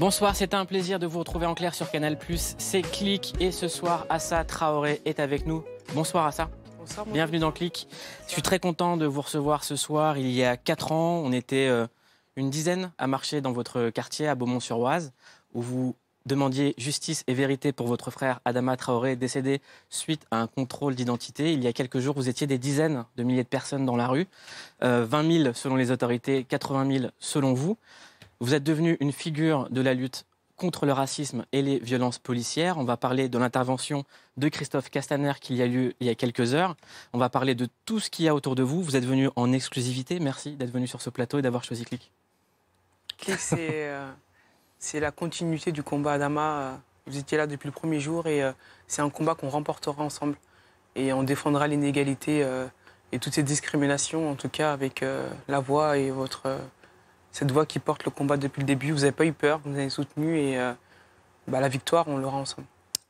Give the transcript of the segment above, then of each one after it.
Bonsoir, c'était un plaisir de vous retrouver en clair sur Canal+. C'est Click et ce soir, Assa Traoré est avec nous. Bonsoir Assa. Bonsoir. Bienvenue dans Clic. Je suis très content de vous recevoir ce soir. Il y a quatre ans, on était euh, une dizaine à marcher dans votre quartier à Beaumont-sur-Oise, où vous demandiez justice et vérité pour votre frère Adama Traoré, décédé suite à un contrôle d'identité. Il y a quelques jours, vous étiez des dizaines de milliers de personnes dans la rue, 20 euh, 000 selon les autorités, 80 000 selon vous. Vous êtes devenue une figure de la lutte contre le racisme et les violences policières. On va parler de l'intervention de Christophe Castaner qu'il y a eu il y a quelques heures. On va parler de tout ce qu'il y a autour de vous. Vous êtes venu en exclusivité. Merci d'être venu sur ce plateau et d'avoir choisi CLIC. CLIC, euh, c'est la continuité du combat Adama. Vous étiez là depuis le premier jour et euh, c'est un combat qu'on remportera ensemble. Et on défendra l'inégalité euh, et toutes ces discriminations, en tout cas avec la voix et votre cette voix qui porte le combat depuis le début. Vous n'avez pas eu peur, vous avez soutenu et euh, bah, la victoire, on l'aura ensemble.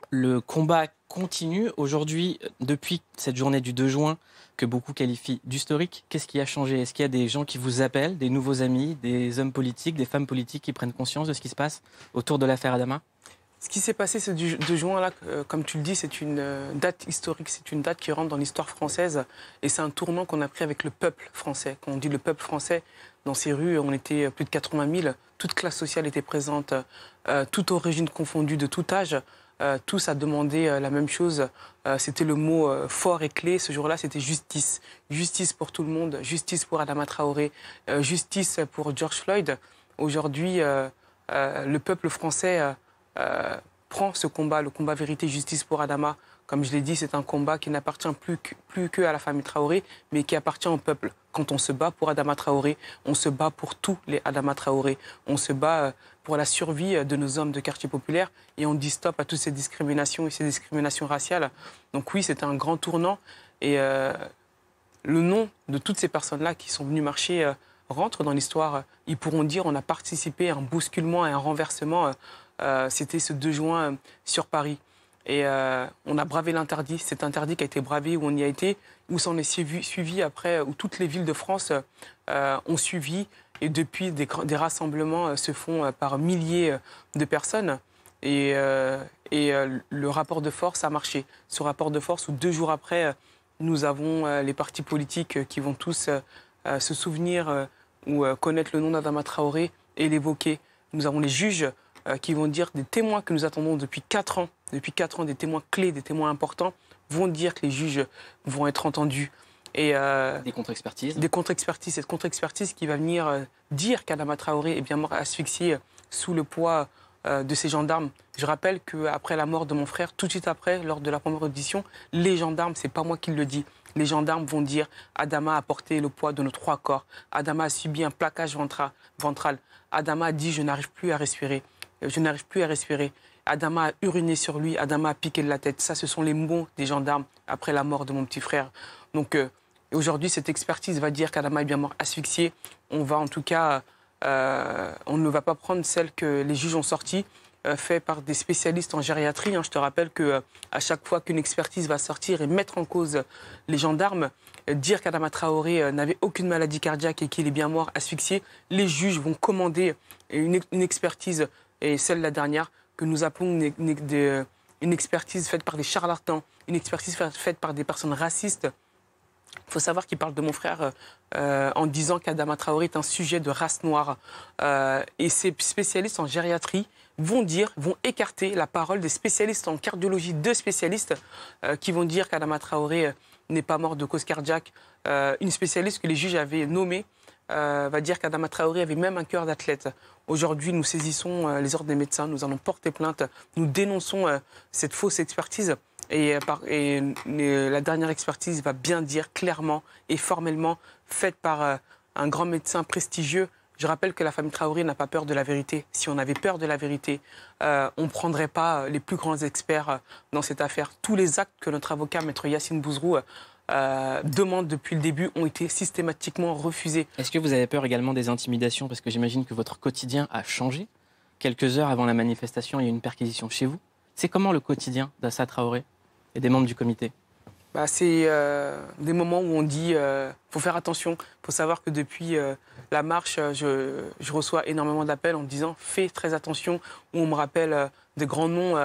Le combat continue aujourd'hui, depuis cette journée du 2 juin que beaucoup qualifient d'historique. Qu'est-ce qui a changé Est-ce qu'il y a des gens qui vous appellent, des nouveaux amis, des hommes politiques, des femmes politiques qui prennent conscience de ce qui se passe autour de l'affaire Adama ce qui s'est passé ce 2 juin, là, euh, comme tu le dis, c'est une euh, date historique, c'est une date qui rentre dans l'histoire française et c'est un tournant qu'on a pris avec le peuple français. Quand on dit le peuple français, dans ces rues, on était plus de 80 000. Toute classe sociale était présente, euh, toute origine confondue, de tout âge. Euh, tous à demander euh, la même chose. c'était le mot fort et clé ce jour-là, c'était justice. Justice pour tout le monde, justice pour Adama Traoré, justice pour George Floyd. Aujourd'hui, le peuple français prend ce combat, le combat vérité, justice pour Adama. Comme je l'ai dit, c'est un combat qui n'appartient plus, que, à la famille Traoré, mais qui appartient au peuple. Quand on se bat pour Adama Traoré, on se bat pour tous les Adama Traoré. On se bat euh, pour la survie euh, de nos hommes de quartier populaire et on dit stop à toutes ces discriminations et ces discriminations raciales. Donc oui, c'est un grand tournant et euh, le nom de toutes ces personnes-là qui sont venues marcher rentre dans l'histoire. Ils pourront dire on a participé à un bousculement et un renversement. c'était ce 2 juin sur Paris. Et euh, on a bravé l'interdit, cet interdit qui a été bravé, où on y a été, où s'en est suivi, après, où toutes les villes de France euh, ont suivi. Et depuis, des, rassemblements euh, se font par milliers de personnes. Et, et le rapport de force a marché. Ce rapport de force où deux jours après, nous avons les partis politiques qui vont tous se souvenir ou connaître le nom d'Adama Traoré et l'évoquer. Nous avons les juges euh, qui vont dire des témoins que nous attendons depuis 4 ans, depuis 4 ans, des témoins clés, des témoins importants, vont dire que les juges vont être entendus. Et, euh, des contre-expertises. Des contre-expertises. Cette contre-expertise qui va venir euh, dire qu'Adama Traoré est bien mort asphyxié sous le poids de ces gendarmes. Je rappelle qu'après la mort de mon frère, tout de suite après, lors de la première audition, les gendarmes, c'est pas moi qui le dis, les gendarmes vont dire Adama a porté le poids de nos trois corps. Adama a subi un plaquage ventral. Adama a dit Je n'arrive plus à respirer je n'arrive plus à respirer. Adama a uriné sur lui, Adama a piqué de la tête. Ça, ce sont les mots des gendarmes après la mort de mon petit frère. Donc euh, aujourd'hui, cette expertise va dire qu'Adama est bien mort asphyxié. On va en tout cas, euh, on ne va pas prendre celle que les juges ont sortie, euh, faite par des spécialistes en gériatrie. Hein. Je te rappelle que à chaque fois qu'une expertise va sortir et mettre en cause les gendarmes, dire qu'Adama Traoré n'avait aucune maladie cardiaque et qu'il est bien mort asphyxié, les juges vont commander une expertise et celle la dernière que nous appelons une, expertise faite par des charlatans, une expertise faite par des personnes racistes. Il faut savoir qu'il parle de mon frère euh, en disant qu'Adama Traoré est un sujet de race noire. Euh, et ces spécialistes en gériatrie vont dire, vont écarter la parole des spécialistes en cardiologie, deux spécialistes euh, qui vont dire qu'Adama Traoré n'est pas mort de cause cardiaque. une spécialiste que les juges avaient nommée euh, va dire qu'Adama Traoré avait même un cœur d'athlète. Aujourd'hui, nous saisissons euh, les ordres des médecins, nous allons porter plainte, nous dénonçons euh, cette fausse expertise. Et, la dernière expertise va bien dire clairement et formellement, faite par un grand médecin prestigieux. Je rappelle que la famille Traoré n'a pas peur de la vérité. Si on avait peur de la vérité, on ne prendrait pas les plus grands experts dans cette affaire. Tous les actes que notre avocat, maître Yacine Bouzrou, euh, demandes depuis le début ont été systématiquement refusées. Est-ce que vous avez peur également des intimidations Parce que j'imagine que votre quotidien a changé. Quelques heures avant la manifestation, il y a eu une perquisition chez vous. C'est comment le quotidien d'Assa Traoré et des membres du comité bah, C'est euh, des moments où on dit euh, faut faire attention. faut savoir que depuis euh, la marche, je, je reçois énormément d'appels en disant fais très attention, où on me rappelle des grands noms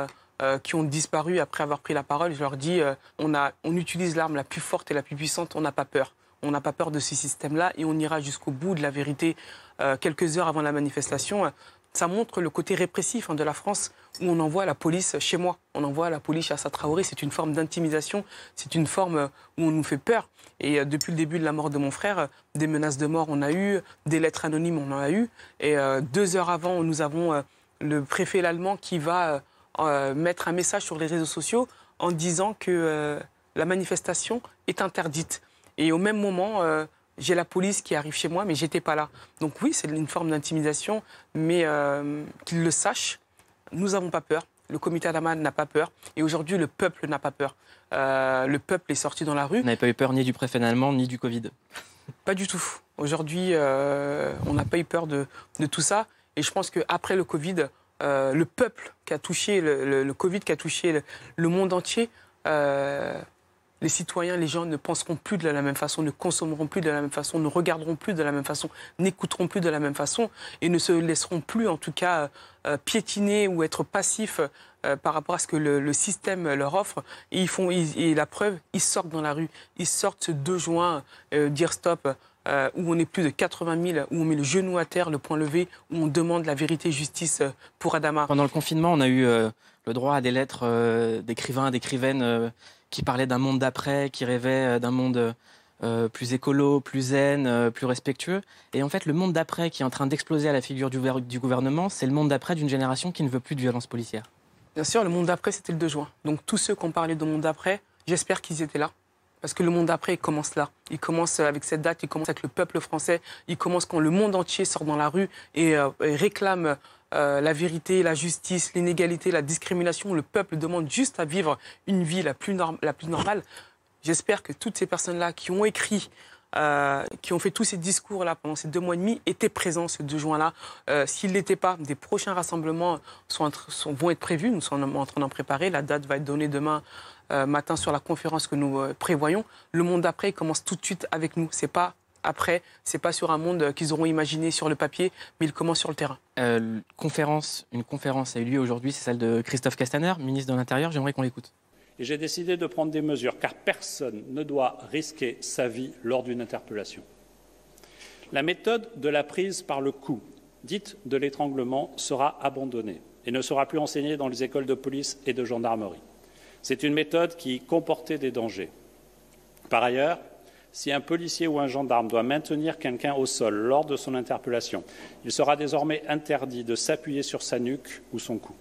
euh, qui ont disparu après avoir pris la parole. Je leur dis, euh, on, a, on utilise l'arme la plus forte et la plus puissante, on n'a pas peur. On n'a pas peur de ce système-là et on ira jusqu'au bout de la vérité euh, quelques heures avant la manifestation. Ça montre le côté répressif hein, de la France où on envoie la police chez moi, on envoie la police à Satraoré. C'est une forme d'intimidation. c'est une forme où on nous fait peur. Et depuis le début de la mort de mon frère, des menaces de mort on a eu, des lettres anonymes on en a eu. Et deux heures avant, nous avons le préfet l'allemand qui va euh, mettre un message sur les réseaux sociaux en disant que euh, la manifestation est interdite. Et au même moment, euh, j'ai la police qui arrive chez moi, mais j'étais pas là. Donc oui, c'est une forme d'intimidation, mais qu'ils le sachent, nous n'avons pas peur. Le comité d'Aman n'a pas peur. Et aujourd'hui, le peuple n'a pas peur. le peuple est sorti dans la rue. Vous n'avez pas eu peur ni du préfet allemand, ni du Covid Pas du tout. Aujourd'hui, on n'a pas eu peur de, de tout ça. Et je pense qu'après le Covid, euh, le peuple qui a touché, le, Covid qui a touché le, monde entier, euh, les citoyens, les gens ne penseront plus de la même façon, ne consommeront plus de la même façon, ne regarderont plus de la même façon, n'écouteront plus de la même façon et ne se laisseront plus, en tout cas, euh, piétiner ou être passifs par rapport à ce que le, système leur offre. Et, ils font, ils, la preuve, ils sortent dans la rue, ils sortent ce 2 juin, dire stop. Euh, où on est plus de 80 000, où on met le genou à terre, le point levé, où on demande la vérité justice euh, pour Adama. Pendant le confinement, on a eu euh, le droit à des lettres d'écrivains d'écrivains, d'écrivaines qui parlaient d'un monde d'après, qui rêvaient d'un monde plus écolo, plus zen, plus respectueux. Et en fait, le monde d'après qui est en train d'exploser à la figure du, du gouvernement, c'est le monde d'après d'une génération qui ne veut plus de violence policière. Bien sûr, le monde d'après, c'était le 2 juin. Donc tous ceux qui ont parlé de monde d'après, j'espère qu'ils étaient là. Parce que le monde d'après, il commence là. Il commence avec cette date, il commence avec le peuple français, il commence quand le monde entier sort dans la rue et, euh, réclame euh, la vérité, la justice, l'inégalité, la discrimination. Le peuple demande juste à vivre une vie la plus, normale. J'espère que toutes ces personnes-là qui ont écrit, euh, qui ont fait tous ces discours-là pendant ces deux mois et demi étaient présents ce 2 juin-là. S'ils ne l'étaient pas, des prochains rassemblements sont, sont, vont être prévus. Nous sommes en train d'en préparer. La date va être donnée demain euh, matin sur la conférence que nous euh, prévoyons. Le monde d'après commence tout de suite avec nous. C'est pas après, c'est pas sur un monde euh, qu'ils auront imaginé sur le papier, mais il commence sur le terrain. conférence, une conférence a eu lieu aujourd'hui, c'est celle de Christophe Castaner, ministre de l'Intérieur. J'aimerais qu'on l'écoute. Et j'ai décidé de prendre des mesures, car personne ne doit risquer sa vie lors d'une interpellation. La méthode de la prise par le coup, dite de l'étranglement, sera abandonnée et ne sera plus enseignée dans les écoles de police et de gendarmerie. C'est une méthode qui comportait des dangers. Par ailleurs, si un policier ou un gendarme doit maintenir quelqu'un au sol lors de son interpellation, il sera désormais interdit de s'appuyer sur sa nuque ou son cou.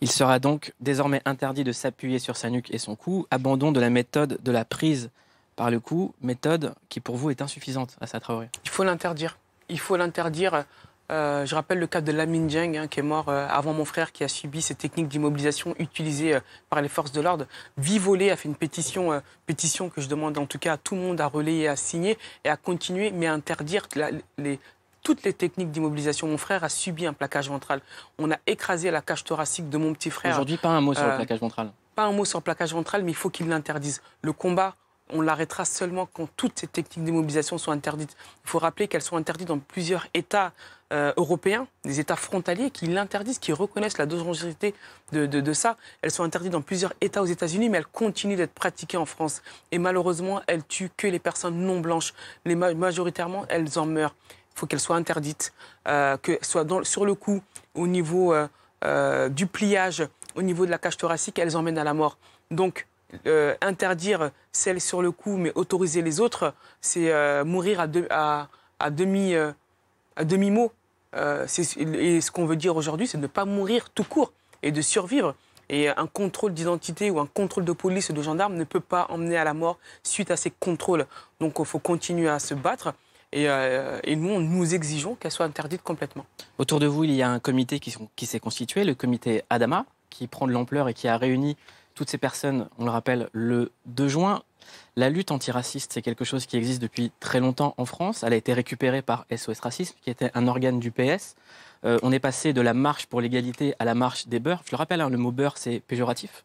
Il sera donc désormais interdit de s'appuyer sur sa nuque et son cou, abandon de la méthode de la prise par le cou, méthode qui pour vous est insuffisante à sa travail Il faut l'interdire. Il faut l'interdire euh, je rappelle le cas de lamin Jiang, hein, qui est mort euh, avant mon frère, qui a subi ces techniques d'immobilisation utilisées euh, par les forces de l'ordre. Vivolé a fait une pétition, pétition que je demande en tout cas à tout le monde à relayer, à signer et à continuer, mais à interdire toutes les techniques d'immobilisation. Mon frère a subi un plaquage ventral. On a écrasé la cage thoracique de mon petit frère. Aujourd'hui, pas un mot sur le plaquage ventral. Pas un mot sur le plaquage ventral, mais il faut qu'il l'interdise. Le combat on l'arrêtera seulement quand toutes ces techniques d'immobilisation sont interdites. Il faut rappeler qu'elles sont interdites dans plusieurs États euh, européens, des États frontaliers qui l'interdisent, qui reconnaissent la dangerosité de, de, ça. Elles sont interdites dans plusieurs États aux États-Unis, mais elles continuent d'être pratiquées en France. Et malheureusement, elles tuent que les personnes non blanches. Les majoritairement, elles en meurent. Il faut qu'elles soient interdites, euh, que soit dans, sur le coup, au niveau euh, euh, du pliage, au niveau de la cage thoracique, elles emmènent à la mort. Donc, euh, interdire celle sur le coup, mais autoriser les autres, c'est euh, mourir à, demi, euh, à demi mot. et ce qu'on veut dire aujourd'hui, c'est ne pas mourir tout court et de survivre. Et un contrôle d'identité ou un contrôle de police ou de gendarme ne peut pas emmener à la mort suite à ces contrôles. Donc il faut continuer à se battre. Et, nous, nous exigeons qu'elle soit interdite complètement. Autour de vous, il y a un comité qui s'est constitué, le comité Adama, qui prend de l'ampleur et qui a réuni toutes ces personnes, on le rappelle, le 2 juin. La lutte antiraciste, c'est quelque chose qui existe depuis très longtemps en France. Elle a été récupérée par SOS Racisme, qui était un organe du PS. Euh, on est passé de la marche pour l'égalité à la marche des beurs. Je le rappelle, hein, le mot beurre, c'est péjoratif.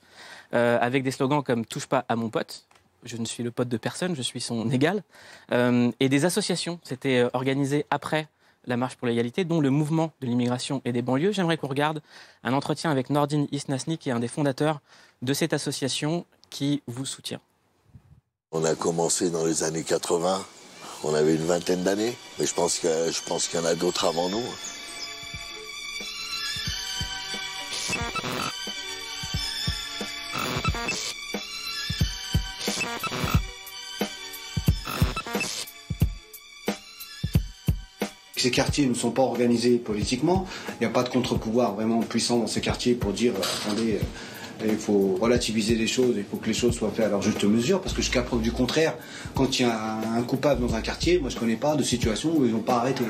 Euh, avec des slogans comme Touche pas à mon pote, je ne suis le pote de personne, je suis son égal. Euh, et des associations c'était organisées après la marche pour l'égalité, dont le mouvement de l'immigration et des banlieues. J'aimerais qu'on regarde un entretien avec Nordin Isnasnik, qui est un des fondateurs de cette association qui vous soutient On a commencé dans les années 80. On avait une vingtaine d'années, mais je pense qu'il y en a d'autres avant nous. Ces quartiers ne sont pas organisés politiquement. Il n'y a pas de contre-pouvoir vraiment puissant dans ces quartiers pour dire euh, attendez. Euh, il faut relativiser les choses, il faut que les choses soient faites à leur juste mesure, parce que jusqu'à preuve du contraire, quand il y a un coupable dans un quartier, moi je connais pas de situation où ils n'ont pas arrêté.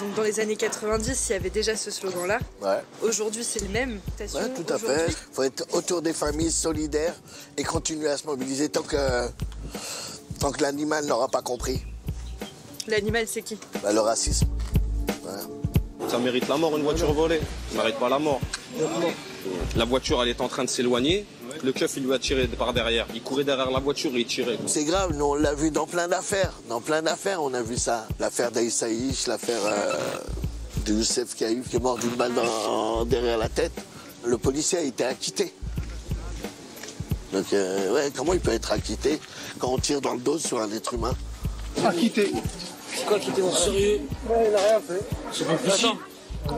Donc dans les années 90, il y avait déjà ce slogan-là. Ouais. Aujourd'hui, c'est le même. Ouais, tout à fait. Il faut être autour des familles solidaires et continuer à se mobiliser tant que tant que l'animal n'aura pas compris. L'animal, c'est qui bah, Le racisme. Ça mérite la mort, une voiture volée. Ça mérite pas la mort. La voiture, elle est en train de s'éloigner. Le keuf, il lui a tiré par derrière. Il courait derrière la voiture et il tirait. C'est grave, nous, on l'a vu dans plein d'affaires. Dans plein d'affaires, on a vu ça. L'affaire d'Aïssaïch, l'affaire euh, de Youssef Kaïf qui est mort d'une balle derrière la tête. Le policier a été acquitté. Donc, euh, ouais, comment il peut être acquitté quand on tire dans le dos sur un être humain Acquitté C'est quoi acquitté sérieux il n'a rien fait. C'est pas possible.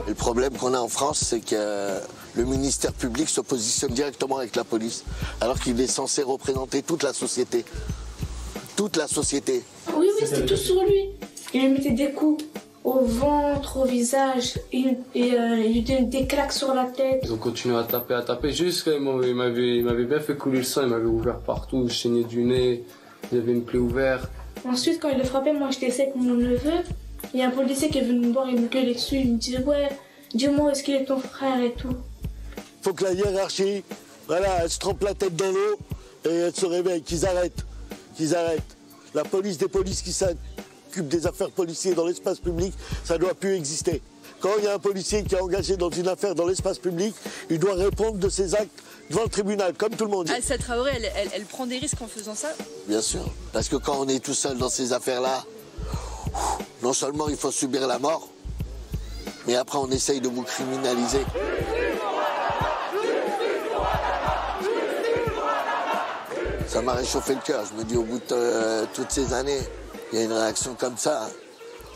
Le problème qu'on a en France, c'est que le ministère public se positionne directement avec la police, alors qu'il est censé représenter toute la société. Toute la société. Oui, oui, c'était tout sur lui. Il lui mettait des coups au ventre, au visage, il et, euh, des claques sur la tête. Ils ont continué à taper, à taper, jusqu'à ils m'avaient bien fait couler le sang, il m'avait ouvert partout, je saignais du nez, avait une plaie ouverte. Ensuite, quand il le frappé, moi j'étais sec mon neveu, il y a un policier qui est venu me voir, il me gueulait dessus, il me disait ouais, dis-moi est-ce qu'il est ton frère et tout. Faut que la hiérarchie, voilà, elle se trempe la tête dans l'eau et elle se réveille, qu'ils arrêtent, qu'ils arrêtent. La police des polices qui s'arrêtent des affaires policières dans l'espace public, ça doit plus exister. Quand il y a un policier qui est engagé dans une affaire dans l'espace public, il doit répondre de ses actes devant le tribunal, comme tout le monde. elle, elle, elle prend des risques en faisant ça Bien sûr, parce que quand on est tout seul dans ces affaires-là, non seulement il faut subir la mort, mais après on essaye de vous criminaliser. Ça m'a réchauffé le cœur. Je me dis, au bout de euh, toutes ces années, il y a une réaction comme ça,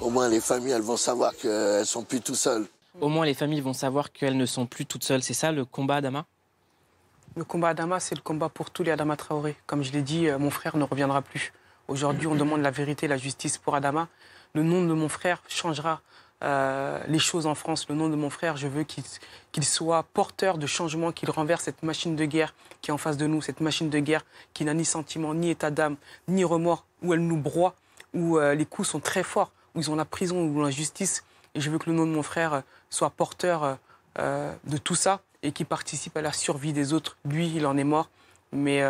au moins les familles, elles vont savoir qu'elles ne sont plus tout seules. Au moins les familles vont savoir qu'elles ne sont plus toutes seules. C'est ça le combat Adama Le combat Adama, c'est le combat pour tous les Adama Traoré. Comme je l'ai dit, euh, mon frère ne reviendra plus. Aujourd'hui, on demande la vérité, la justice pour Adama. Le nom de mon frère changera euh, les choses en France. Le nom de mon frère, je veux qu'il soit porteur de changement, qu'il renverse cette machine de guerre qui est en face de nous, cette machine de guerre qui n'a ni sentiment, ni état d'âme, ni remords, où elle nous broie où euh, les coups sont très forts, où ils ont la prison ou l'injustice. Et je veux que le nom de mon frère euh, soit porteur euh, de tout ça et qui participe à la survie des autres. Lui, il en est mort, mais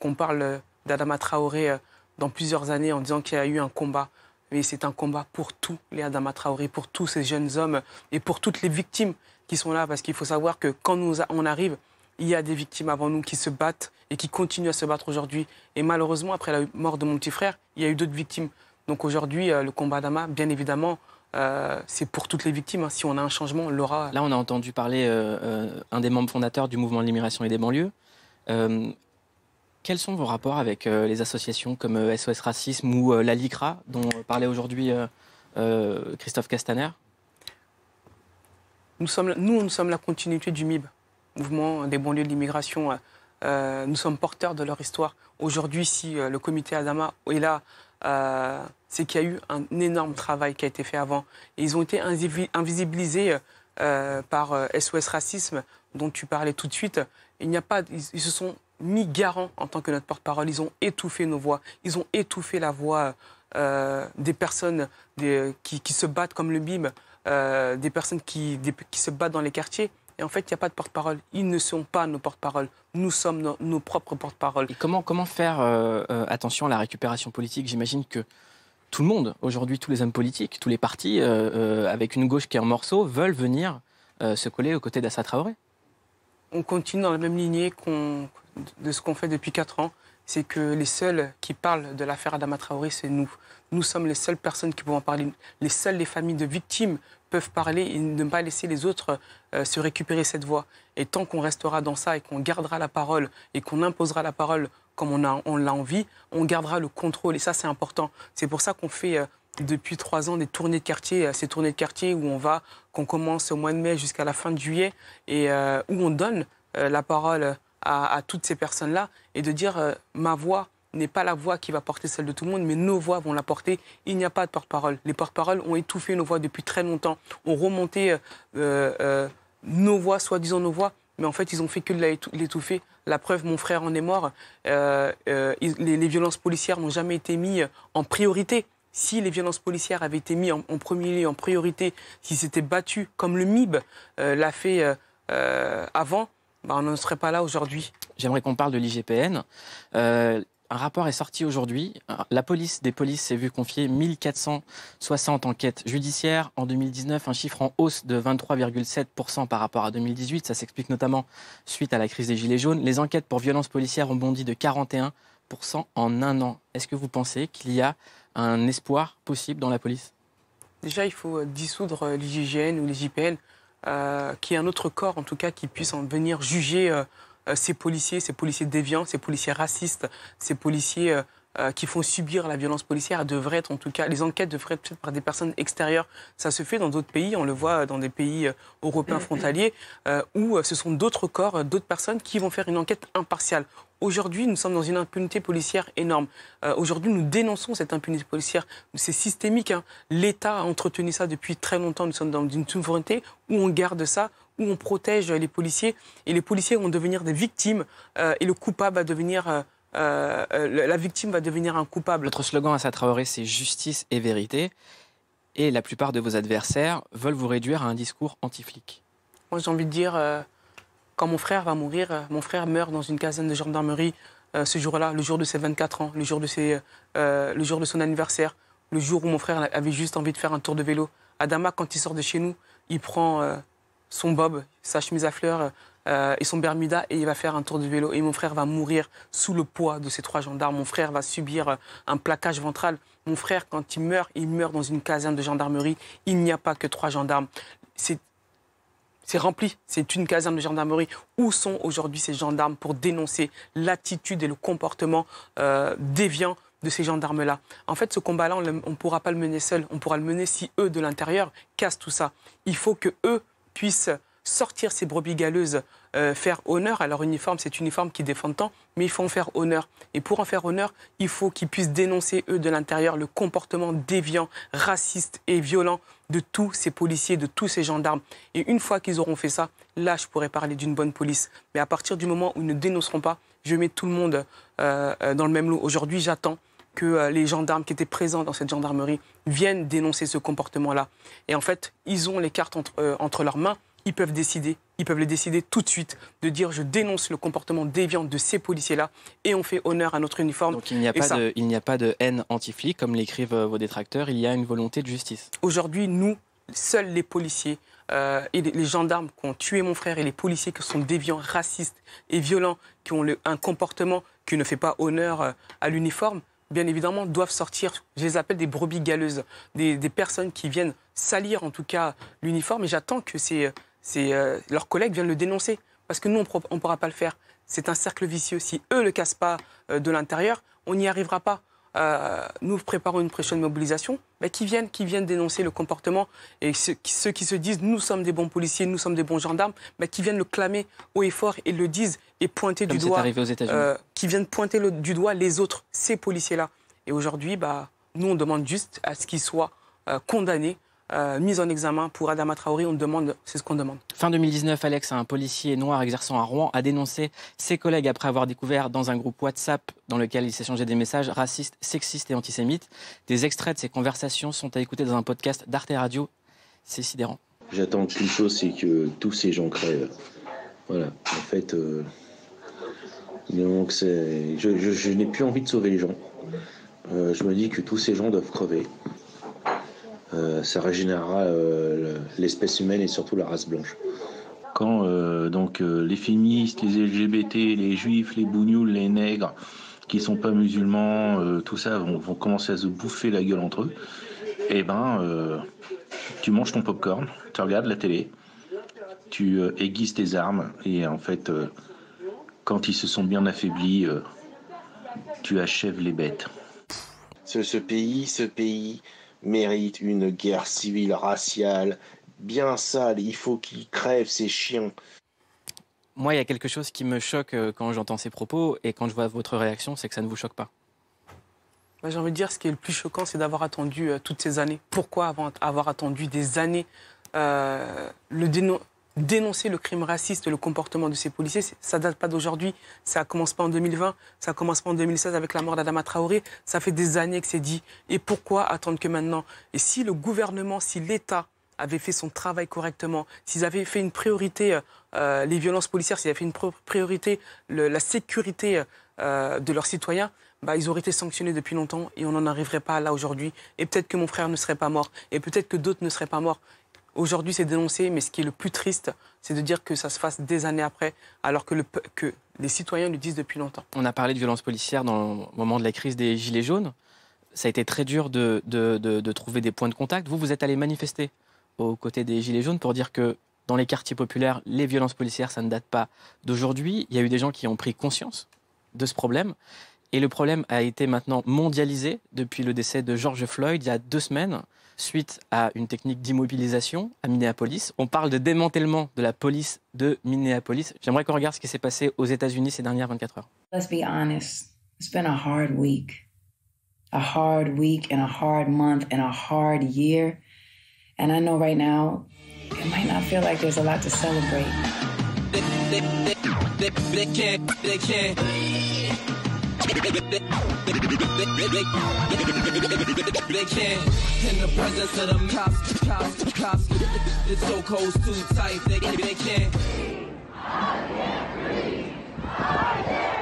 qu'on parle d'Adama Traoré dans plusieurs années en disant qu'il y a eu un combat. Mais c'est un combat pour tous les Adama Traoré, pour tous ces jeunes hommes et pour toutes les victimes qui sont là. Parce qu'il faut savoir que quand nous on arrive, il y a des victimes avant nous qui se battent et qui continuent à se battre aujourd'hui. Et malheureusement, après la mort de mon petit frère, il y a eu d'autres victimes. Donc aujourd'hui, euh, le combat d'Ama, bien évidemment, euh, c'est pour toutes les victimes. Hein. Si on a un changement, l'aura. Là, on a entendu parler euh, un des membres fondateurs du mouvement de l'immigration et des banlieues. quels sont vos rapports avec les associations comme SOS Racisme ou la LICRA, dont parlait aujourd'hui Christophe Castaner nous, sommes, nous, nous sommes la continuité du MIB mouvement des banlieues de l'immigration, euh, euh, nous sommes porteurs de leur histoire. Aujourd'hui, si euh, le comité Adama est là, c'est qu'il y a eu un énorme travail qui a été fait avant. Et ils ont été invisibilisés par SOS Racisme, dont tu parlais tout de suite. Il n'y a pas, ils, se sont mis garants en tant que notre porte-parole. Ils ont étouffé nos voix. Ils ont étouffé la voix des personnes qui, se battent comme le BIM, des personnes qui se battent dans les quartiers. Et en fait, il n'y a pas de porte-parole. Ils ne sont pas nos porte parole Nous sommes nos, propres porte parole comment, faire euh, euh, attention à la récupération politique J'imagine que tout le monde, aujourd'hui, tous les hommes politiques, tous les partis, euh, avec une gauche qui est en morceaux, veulent venir se coller aux côtés d'Assa Traoré. On continue dans la même lignée de ce qu'on fait depuis 4 ans. C'est que les seuls qui parlent de l'affaire Adama Traoré, c'est nous. Nous sommes les seules personnes qui pouvons en parler, les seules les familles de victimes peuvent parler et ne pas laisser les autres euh, se récupérer cette voix. Et tant qu'on restera dans ça et qu'on gardera la parole et qu'on imposera la parole comme on l'a envie, on gardera le contrôle. Et ça, c'est important. C'est pour ça qu'on fait euh, depuis trois ans des tournées de quartier, euh, ces tournées de quartier où on va, qu'on commence au mois de mai jusqu'à la fin de juillet et où on donne la parole à toutes ces personnes-là et de dire ma voix n'est pas la voix qui va porter celle de tout le monde, mais nos voix vont la porter. Il n'y a pas de porte-parole. Les porte-paroles ont étouffé nos voix depuis très longtemps, ont remonté euh, euh, euh, nos voix, soi-disant nos voix, mais en fait, ils ont fait que de l'étouffer. La preuve, mon frère en est mort. les, violences policières n'ont jamais été mises en priorité. Si les violences policières avaient été mises en, premier lieu, en priorité, s'ils s'étaient battus comme le MIB l'a fait avant, ben, on n'en serait pas là aujourd'hui. J'aimerais qu'on parle de l'IGPN un rapport est sorti aujourd'hui. La police des polices s'est vue confier 1460 enquêtes judiciaires en 2019, un chiffre en hausse de 23,7% par rapport à 2018. Ça s'explique notamment suite à la crise des Gilets jaunes. Les enquêtes pour violences policières ont bondi de 41% en un an. Est-ce que vous pensez qu'il y a un espoir possible dans la police Déjà, il faut dissoudre les ou les JPN, euh, qui est un autre corps en tout cas qui puisse en venir juger. Euh, euh, ces policiers, ces policiers déviants, ces policiers racistes, ces policiers euh, euh, qui font subir la violence policière devraient être, en tout cas, les enquêtes devraient être faites par des personnes extérieures. Ça se fait dans d'autres pays, on le voit dans des pays européens mm, mm, mm. frontaliers, où ce sont d'autres corps, d'autres personnes qui vont faire une enquête impartiale. Aujourd'hui, nous sommes dans une impunité policière énorme. Aujourd'hui, nous dénonçons cette impunité policière. C'est systémique. Hein. L'État a entretenu ça depuis très longtemps. Nous sommes dans une souveraineté où on garde ça, où on protège les policiers et les policiers vont devenir des victimes euh, et le coupable va devenir euh, euh, la victime va devenir un coupable. Notre slogan à Traoré, c'est justice et vérité. Et la plupart de vos adversaires veulent vous réduire à un discours anti-flic. Moi, j'ai envie de dire, quand mon frère va mourir, mon frère meurt dans une caserne de gendarmerie ce jour-là, le jour de ses 24 ans, le jour de, ses, le jour de son anniversaire, le jour où mon frère avait juste envie de faire un tour de vélo. Adama, quand il sort de chez nous, il prend son bob, sa chemise à fleurs euh, et son Bermuda et il va faire un tour de vélo. Et mon frère va mourir sous le poids de ces trois gendarmes. Mon frère va subir euh, un plaquage ventral. Mon frère, quand il meurt, il meurt dans une caserne de gendarmerie. Il n'y a pas que trois gendarmes. C'est rempli. C'est une caserne de gendarmerie. Où sont aujourd'hui ces gendarmes pour dénoncer l'attitude et le comportement euh, déviant de ces gendarmes-là En fait, ce combat-là, on ne pourra pas le mener seul. On pourra le mener si eux, de l'intérieur, cassent tout ça. Il faut que eux puissent sortir ces brebis galeuses, euh, faire honneur à leur uniforme, une uniforme qui défend tant, mais il faut en faire honneur. Et pour en faire honneur, il faut qu'ils puissent dénoncer, eux, de l'intérieur, le comportement déviant, raciste et violent de tous ces policiers, de tous ces gendarmes. Et une fois qu'ils auront fait ça, là, je pourrais parler d'une bonne police. Mais à partir du moment où ils ne dénonceront pas, je mets tout le monde euh, euh, dans le même lot. Aujourd'hui, j'attends que euh, les gendarmes qui étaient présents dans cette gendarmerie viennent dénoncer ce comportement-là. Et en fait, ils ont les cartes entre, euh, entre leurs mains, ils peuvent décider, ils peuvent les décider tout de suite, de dire je dénonce le comportement déviant de ces policiers-là et on fait honneur à notre uniforme. Donc il n'y a, pas de, il n'y a pas de haine anti-flic, comme l'écrivent euh, vos détracteurs, il y a une volonté de justice. Aujourd'hui, nous, seuls les policiers et les gendarmes qui ont tué mon frère et les policiers qui sont déviants, racistes et violents, qui ont un comportement qui ne fait pas honneur à l'uniforme, bien évidemment, doivent sortir, je les appelle des brebis galeuses, des, personnes qui viennent salir en tout cas l'uniforme. Et j'attends que euh, leurs collègues viennent le dénoncer. Parce que nous, on ne pourra pas le faire. C'est un cercle vicieux. Si eux ne le cassent pas euh, de l'intérieur, on n'y arrivera pas. Euh, nous préparons une prochaine mobilisation, qui viennent, qui viennent dénoncer le comportement et ceux qui, se disent nous sommes des bons policiers, nous sommes des bons gendarmes, mais qui viennent le clamer haut et fort et le disent et pointer du doigt, euh, qui viennent pointer du doigt les autres, ces policiers-là. Et aujourd'hui, bah, nous on demande juste à ce qu'ils soient euh, condamnés euh, mise en examen pour Adama Traoré. On demande, c'est ce qu'on demande. Fin 2019, Alex, un policier noir exerçant à Rouen, a dénoncé ses collègues après avoir découvert dans un groupe WhatsApp dans lequel ils s'échangeaient des messages racistes, sexistes et antisémites. Des extraits de ces conversations sont à écouter dans un podcast d'Arte Radio. C'est sidérant. J'attends qu'une chose, c'est que tous ces gens crèvent. Voilà. En fait, euh, donc je, je, n'ai plus envie de sauver les gens. Euh, je me dis que tous ces gens doivent crever. Euh, ça régénérera euh, l'espèce humaine et surtout la race blanche quand euh, donc les féministes, les LGBT, les juifs, les bougnoules, les nègres qui sont pas musulmans, tout ça vont, commencer à se bouffer la gueule entre eux, eh ben tu manges ton popcorn, tu regardes la télé, tu aiguises tes armes et en fait quand ils se sont bien affaiblis, tu achèves les bêtes. ce pays, ce pays, mérite une guerre civile raciale bien sale. Il faut qu'ils crèvent ces chiens. Moi, il y a quelque chose qui me choque euh, quand j'entends ces propos et quand je vois votre réaction, c'est que ça ne vous choque pas. J'ai envie de dire, ce qui est le plus choquant, c'est d'avoir attendu euh, toutes ces années. Pourquoi avoir, avoir attendu des années euh, le, déno dénoncer le crime raciste, le comportement de ces policiers, ça date pas d'aujourd'hui, ça commence pas en 2020, ça commence pas en 2016 avec la mort d'Adama Traoré, ça fait des années que c'est dit. Et pourquoi attendre que maintenant Et si le gouvernement, si l'État avait fait son travail correctement, s'ils avaient fait une priorité euh, euh, les violences policières, s'ils avaient fait une priorité la sécurité euh, de leurs citoyens, bah, ils auraient été sanctionnés depuis longtemps et on n'en arriverait pas là aujourd'hui. Et peut-être que mon frère ne serait pas mort, et peut-être que d'autres ne seraient pas morts. Aujourd'hui, c'est dénoncé, mais ce qui est le plus triste, c'est de dire que ça se fasse des années après, alors que, les citoyens le disent depuis longtemps. On a parlé de violences policières dans le moment de la crise des Gilets jaunes. Ça a été très dur de, de trouver des points de contact. Vous, vous êtes allé manifester aux côtés des Gilets jaunes pour dire que dans les quartiers populaires, les violences policières, ça ne date pas d'aujourd'hui. Il y a eu des gens qui ont pris conscience de ce problème. Et le problème a été maintenant mondialisé depuis le décès de George Floyd il y a deux semaines suite à une technique d'immobilisation à Minneapolis. On parle de démantèlement de la police de Minneapolis. J'aimerais qu'on regarde ce qui s'est passé aux États-Unis ces dernières 24 heures. Let's be honest. It's been a hard week. A hard week and a hard month and a hard year. And I know right now, it might not feel like there's a lot to celebrate. They, they, they, they, they can't, they can't. They can't in the presence of them cops, cops, cops. This toe cold's too tight, they, they can't. I can't breathe. I can't.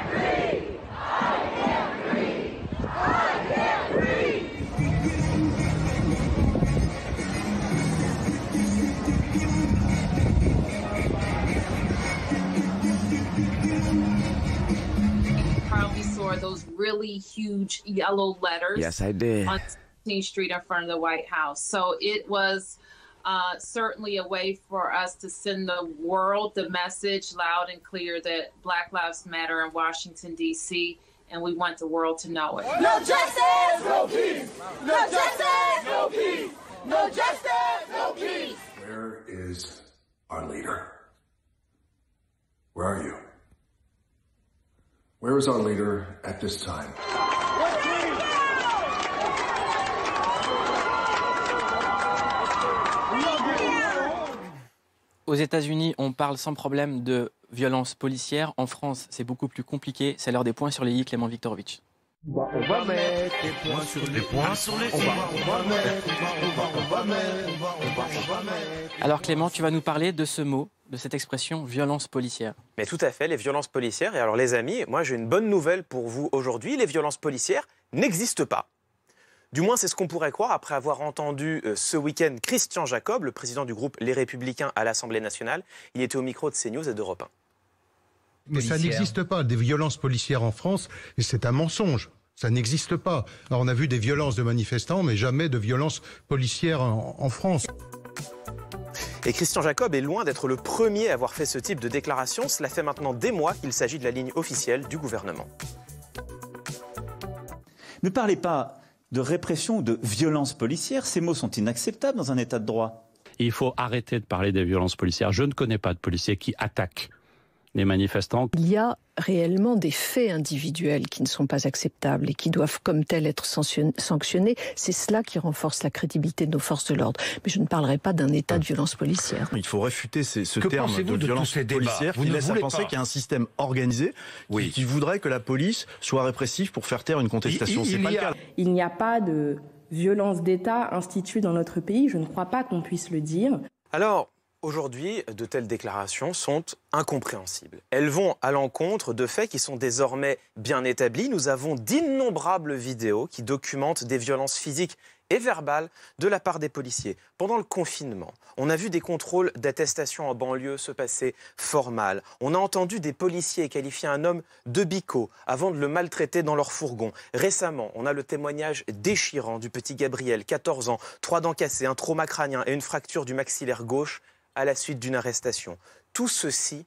really huge yellow letters. Yes, I did. On 16th Street in front of the White House. So it was uh, certainly a way for us to send the world the message loud and clear that Black Lives Matter in Washington, D.C., and we want the world to know it. No justice, no peace. No justice, no peace. No justice, no peace. Where is our leader? Where are you? Where is our leader at this time? Aux États-Unis, on parle sans problème de violence policière. En France, c'est beaucoup plus compliqué. C'est l'heure des points sur les i, Clément Viktorovitch on va mettre les points ah, sur les points va va, va Alors Clément, tu vas nous parler de ce mot, de cette expression violence policière. Mais tout à fait, les violences policières. Et alors les amis, moi j'ai une bonne nouvelle pour vous aujourd'hui, les violences policières n'existent pas. Du moins, c'est ce qu'on pourrait croire après avoir entendu euh, ce week-end Christian Jacob, le président du groupe Les Républicains à l'Assemblée nationale. Il était au micro de CNews et d'Europe 1. Mais ça n'existe pas, des violences policières en France, et c'est un mensonge. Ça n'existe pas. on a vu des violences de manifestants, mais jamais de violences policières en, France. Et Christian Jacob est loin d'être le premier à avoir fait ce type de déclaration. Cela fait maintenant des mois qu'il s'agit de la ligne officielle du gouvernement. Ne parlez pas de répression ou de violences policière. Ces mots sont inacceptables dans un état de droit. Il faut arrêter de parler des violences policières. Je ne connais pas de policiers qui attaquent il y a réellement des faits individuels qui ne sont pas acceptables et qui doivent comme tels être sanctionnés. C'est cela qui renforce la crédibilité de nos forces de l'ordre. Mais je ne parlerai pas d'un état de violence policière. Il faut réfuter ce terme de, violence policière vous qui laisse à penser qu'il y a un système organisé qui, voudrait que la police soit répressive pour faire taire une contestation. Il, il n'y a pas de violence d'État instituée dans notre pays. Je ne crois pas qu'on puisse le dire. Alors, Aujourd'hui, de telles déclarations sont incompréhensibles. Elles vont à l'encontre de faits qui sont désormais bien établis. Nous avons d'innombrables vidéos qui documentent des violences physiques et verbales de la part des policiers. Pendant le confinement, on a vu des contrôles d'attestation en banlieue se passer fort mal. On a entendu des policiers qualifier un homme de bico avant de le maltraiter dans leur fourgon. Récemment, on a le témoignage déchirant du petit Gabriel, 14 ans, trois dents cassées, un trauma crânien et une fracture du maxillaire gauche à la suite d'une arrestation. Tout ceci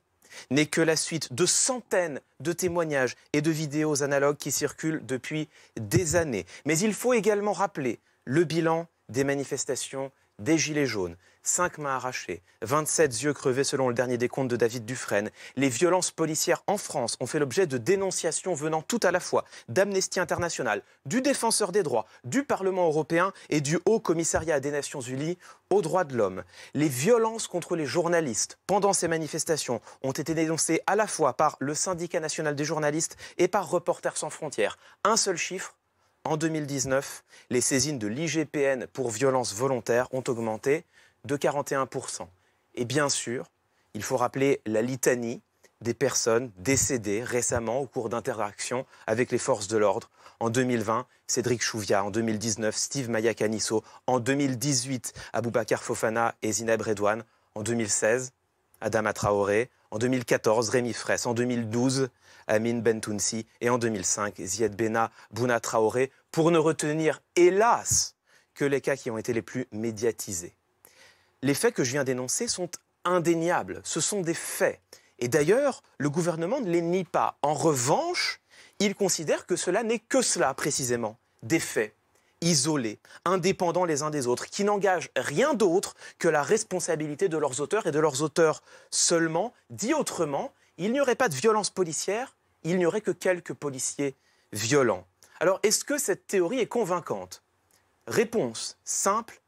n'est que la suite de centaines de témoignages et de vidéos analogues qui circulent depuis des années. Mais il faut également rappeler le bilan des manifestations des Gilets jaunes, 5 mains arrachées, 27 yeux crevés selon le dernier décompte de David Dufresne. Les violences policières en France ont fait l'objet de dénonciations venant tout à la fois d'Amnesty International, du défenseur des droits, du Parlement européen et du Haut Commissariat des Nations Unies aux droits de l'homme. Les violences contre les journalistes pendant ces manifestations ont été dénoncées à la fois par le Syndicat national des journalistes et par Reporters sans frontières. Un seul chiffre, en 2019, les saisines de l'IGPN pour violences volontaires ont augmenté de 41%. Et bien sûr, il faut rappeler la litanie des personnes décédées récemment au cours d'interactions avec les forces de l'ordre. En 2020, Cédric Chouvia. En 2019, Steve Maya Canisso. En 2018, Aboubacar Fofana et Zineb Redouane. En 2016, Adama Traoré. En 2014, Rémi Fraisse. En 2012, Amin Bentounsi. Et en 2005, Ziad Bena Bouna Traoré. Pour ne retenir, hélas, que les cas qui ont été les plus médiatisés. Les faits que je viens d'énoncer sont indéniables, ce sont des faits. Et d'ailleurs, le gouvernement ne les nie pas. En revanche, il considère que cela n'est que cela précisément, des faits isolés, indépendants les uns des autres, qui n'engagent rien d'autre que la responsabilité de leurs auteurs et de leurs auteurs seulement. Dit autrement, il n'y aurait pas de violence policière, il n'y aurait que quelques policiers violents. Alors, est-ce que cette théorie est convaincante Réponse simple,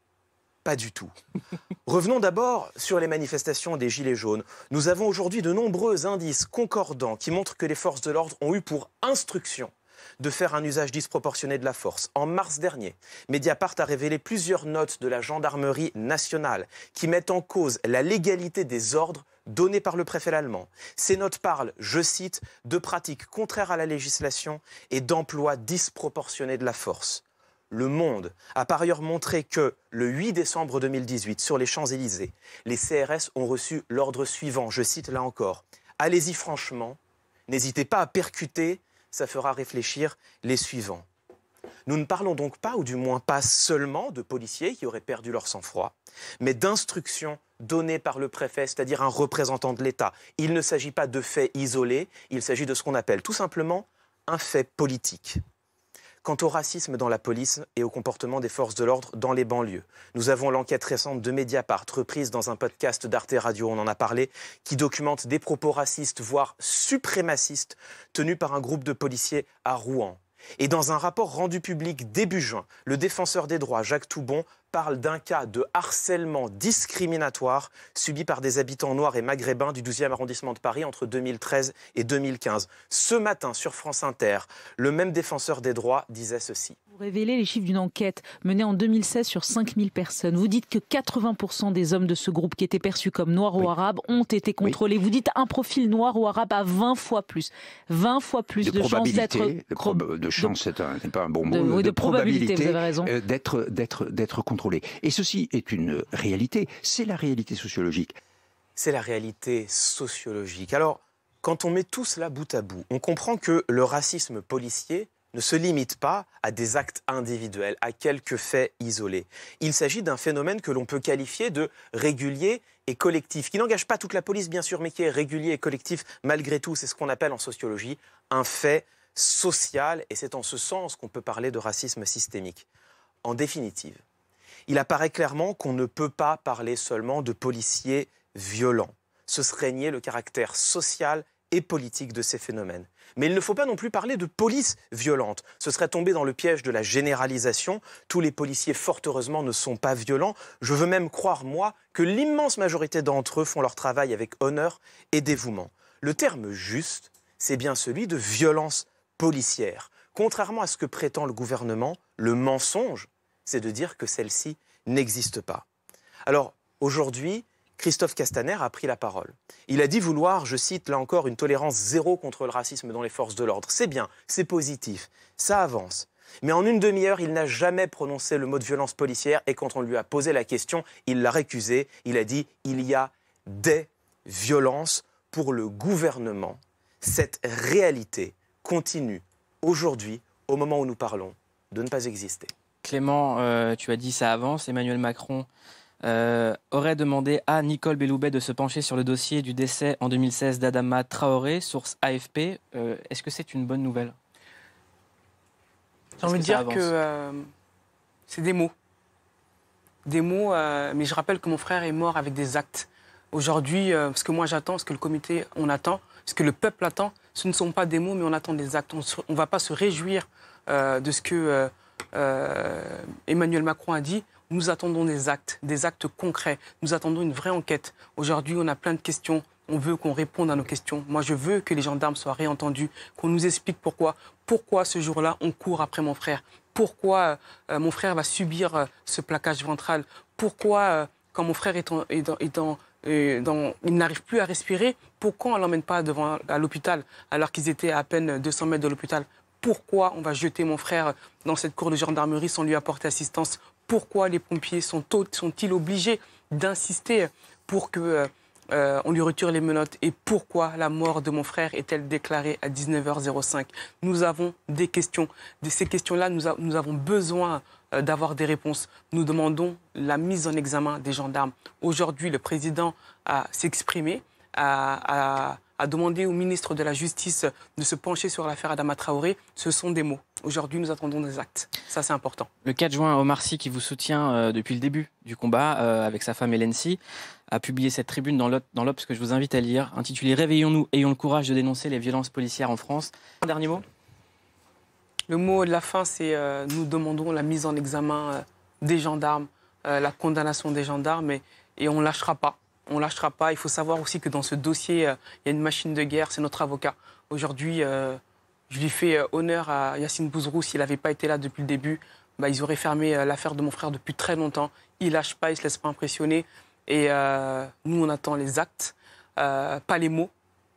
pas du tout. Revenons d'abord sur les manifestations des Gilets jaunes. Nous avons aujourd'hui de nombreux indices concordants qui montrent que les forces de l'ordre ont eu pour instruction de faire un usage disproportionné de la force. En mars dernier, Mediapart a révélé plusieurs notes de la gendarmerie nationale qui mettent en cause la légalité des ordres donnés par le préfet allemand. Ces notes parlent, je cite, de pratiques contraires à la législation et d'emplois disproportionnés de la force. Le Monde a par ailleurs montré que, le 8 décembre 2018, sur les Champs-Élysées, les CRS ont reçu l'ordre suivant, je cite là encore, Allez-y franchement, n'hésitez pas à percuter, ça fera réfléchir les suivants. Nous ne parlons donc pas, ou du moins pas seulement, de policiers qui auraient perdu leur sang-froid, mais d'instructions données par le préfet, c'est-à-dire un représentant de l'État. Il ne s'agit pas de faits isolés, il s'agit de ce qu'on appelle tout simplement un fait politique. Quant au racisme dans la police et au comportement des forces de l'ordre dans les banlieues, nous avons l'enquête récente de Mediapart, reprise dans un podcast d'Arte Radio, on en a parlé, qui documente des propos racistes, voire suprémacistes, tenus par un groupe de policiers à Rouen. Et dans un rapport rendu public début juin, le défenseur des droits Jacques Toubon parle d'un cas de harcèlement discriminatoire subi par des habitants noirs et maghrébins du 12e arrondissement de Paris entre 2013 et 2015. Ce matin, sur France Inter, le même défenseur des droits disait ceci. Vous révélez les chiffres d'une enquête menée en 2016 sur 5000 personnes. Vous dites que 80% des hommes de ce groupe qui étaient perçus comme noirs ou arabes ont été contrôlés. Vous dites un profil noir ou arabe à 20 fois plus. 20 fois plus de, chances d'être... De, c'est pas un bon mot. De, probabilité. de probabilité, probabilité euh, d'être contrôlé et ceci est une réalité, c'est la réalité sociologique. C'est la réalité sociologique. Alors, quand on met tout cela bout à bout, on comprend que le racisme policier ne se limite pas à des actes individuels, à quelques faits isolés. Il s'agit d'un phénomène que l'on peut qualifier de régulier et collectif, qui n'engage pas toute la police bien sûr, mais qui est régulier et collectif malgré tout. C'est ce qu'on appelle en sociologie un fait social, et c'est en ce sens qu'on peut parler de racisme systémique. En définitive, il apparaît clairement qu'on ne peut pas parler seulement de policiers violents. Ce serait nier le caractère social et politique de ces phénomènes. Mais il ne faut pas non plus parler de police violente. Ce serait tomber dans le piège de la généralisation. Tous les policiers, fort heureusement, ne sont pas violents. Je veux même croire, moi, que l'immense majorité d'entre eux font leur travail avec honneur et dévouement. Le terme juste, c'est bien celui de violence policière. Contrairement à ce que prétend le gouvernement, le mensonge c'est de dire que celle-ci n'existe pas. Alors aujourd'hui, Christophe Castaner a pris la parole. Il a dit vouloir, je cite là encore, une tolérance zéro contre le racisme dans les forces de l'ordre. C'est bien, c'est positif, ça avance. Mais en une demi-heure, il n'a jamais prononcé le mot de violence policière et quand on lui a posé la question, il l'a récusé. Il a dit il y a des violences pour le gouvernement. Cette réalité continue aujourd'hui, au moment où nous parlons, de ne pas exister. Clément, euh, tu as dit ça avance. Emmanuel Macron euh, aurait demandé à Nicole Belloubet de se pencher sur le dossier du décès en 2016 d'Adama Traoré, source AFP. Euh, est-ce que c'est une bonne nouvelle J'ai envie de dire que c'est des mots. Des mots, mais je rappelle que mon frère est mort avec des actes. Aujourd'hui, ce que moi j'attends, ce que le comité, on attend, ce que le peuple attend, ce ne sont pas des mots, mais on attend des actes. On ne va pas se réjouir de ce que euh, Emmanuel Macron a dit nous attendons des actes, des actes concrets. Nous attendons une vraie enquête. Aujourd'hui, on a plein de questions. On veut qu'on réponde à nos questions. Moi, je veux que les gendarmes soient réentendus, qu'on nous explique pourquoi. Pourquoi ce jour-là, on court après mon frère Pourquoi euh, euh, mon frère va subir ce plaquage ventral Pourquoi, quand mon frère est, dans, dans plus à respirer, pourquoi on ne l'emmène pas devant, à l'hôpital alors qu'ils étaient à peine 200 mètres de l'hôpital pourquoi on va jeter mon frère dans cette cour de gendarmerie sans lui apporter assistance Pourquoi les pompiers sont-ils obligés d'insister pour que euh, euh, on lui retire les menottes et pourquoi la mort de mon frère est-elle déclarée à 19h05 Nous avons des questions. De ces questions-là, nous, avons besoin euh, d'avoir des réponses. Nous demandons la mise en examen des gendarmes. Aujourd'hui, le président a s'exprimé, à a demandé au ministre de la Justice de se pencher sur l'affaire Adama Traoré, ce sont des mots. Aujourd'hui, nous attendons des actes. Ça, c'est important. Le 4 juin, Omar Sy, qui vous soutient euh, depuis le début du combat euh, avec sa femme Hélène Sy, a publié cette tribune dans l'Obs que je vous invite à lire, intitulée Réveillons-nous, ayons le courage de dénoncer les violences policières en France. Un dernier mot Le mot de la fin, c'est euh, nous demandons la mise en examen des gendarmes, la condamnation des gendarmes, et, et on ne lâchera pas on lâchera pas. Il faut savoir aussi que dans ce dossier, euh, il y a une machine de guerre, c'est notre avocat. Aujourd'hui, euh, je lui fais euh, honneur à Yacine Bouzrou. S'il n'avait pas été là depuis le début, bah, ils auraient fermé l'affaire de mon frère depuis très longtemps. Il lâche pas, il se laisse pas impressionner. Et nous, on attend les actes, pas les mots.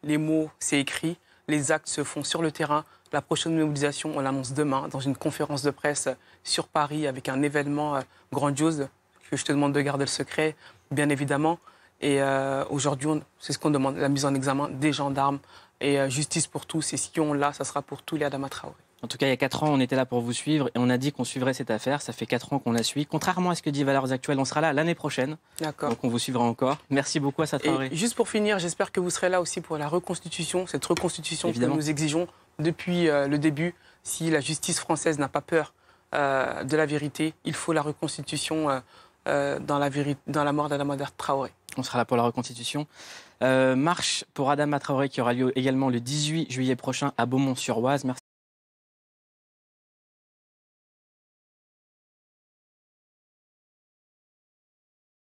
Les mots, c'est écrit. Les actes se font sur le terrain. La prochaine mobilisation, on l'annonce demain dans une conférence de presse sur Paris avec un événement grandiose que je te demande de garder le secret, bien évidemment. Et euh, aujourd'hui, c'est ce qu'on demande, la mise en examen des gendarmes et euh, justice pour tous. Et si on l'a, ça sera pour tous les Adama En tout cas, il y a 4 ans, on était là pour vous suivre et on a dit qu'on suivrait cette affaire. Ça fait quatre ans qu'on la suit. Contrairement à ce que dit Valeurs Actuelles, on sera là l'année prochaine. D'accord. Donc on vous suivra encore. Merci beaucoup à Traoré. Et juste pour finir, j'espère que vous serez là aussi pour la reconstitution, cette reconstitution que nous exigeons depuis euh, le début. Si la justice française n'a pas peur de la vérité, il faut la reconstitution euh, dans, la dans la mort d'Adama Traoré. On sera là pour la reconstitution. Euh, marche pour Adama Traoré qui aura lieu également le 18 juillet prochain à Beaumont-sur-Oise. Merci.